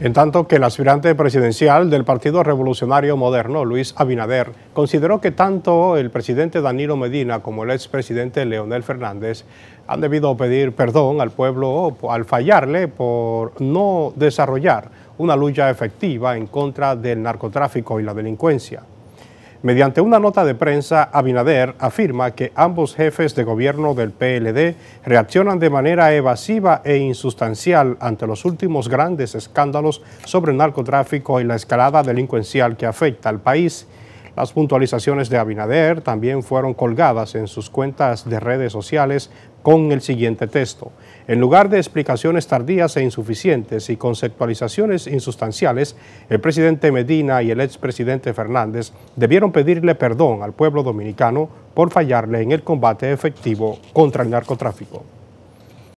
En tanto que el aspirante presidencial del Partido Revolucionario Moderno, Luis Abinader, consideró que tanto el presidente Danilo Medina como el expresidente Leonel Fernández han debido pedir perdón al pueblo al fallarle por no desarrollar una lucha efectiva en contra del narcotráfico y la delincuencia. Mediante una nota de prensa, Abinader afirma que ambos jefes de gobierno del PLD reaccionan de manera evasiva e insustancial ante los últimos grandes escándalos sobre el narcotráfico y la escalada delincuencial que afecta al país. Las puntualizaciones de Abinader también fueron colgadas en sus cuentas de redes sociales con el siguiente texto. En lugar de explicaciones tardías e insuficientes y conceptualizaciones insustanciales, el presidente Medina y el expresidente Fernández debieron pedirle perdón al pueblo dominicano por fallarle en el combate efectivo contra el narcotráfico.